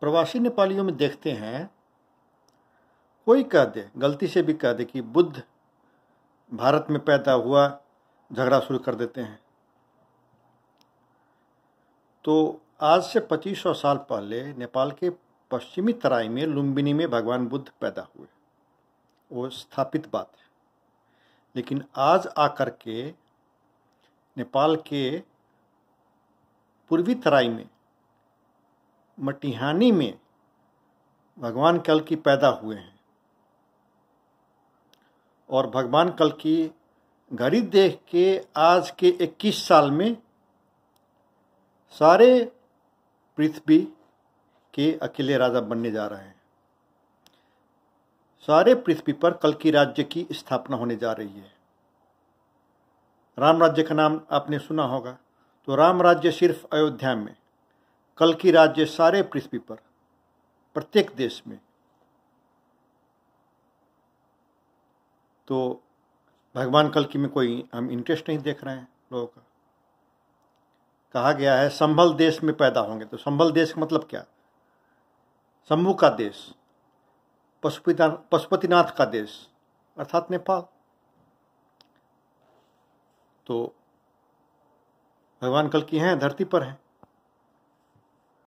प्रवासी नेपालियों में देखते हैं कोई कह दे गलती से भी कह दे कि बुद्ध भारत में पैदा हुआ झगड़ा शुरू कर देते हैं तो आज से 2500 साल पहले नेपाल के पश्चिमी तराई में लुम्बिनी में भगवान बुद्ध पैदा हुए वो स्थापित बात है लेकिन आज आकर के नेपाल के पूर्वी तराई में मटिहानी में भगवान कल की पैदा हुए हैं और भगवान कल की घड़ी देख के आज के 21 साल में सारे पृथ्वी के अकेले राजा बनने जा रहे हैं सारे पृथ्वी पर कल की राज्य की स्थापना होने जा रही है राम राज्य का नाम आपने सुना होगा तो राम राज्य सिर्फ अयोध्या में कल की राज्य सारे पृथ्वी पर प्रत्येक देश में तो भगवान कल की में कोई हम इंटरेस्ट नहीं देख रहे हैं लोगों का कहा गया है संभल देश में पैदा होंगे तो संभल देश का मतलब क्या शंभू का देश पशुपतिनाथ का देश अर्थात नेपाल तो भगवान कल की हैं धरती पर हैं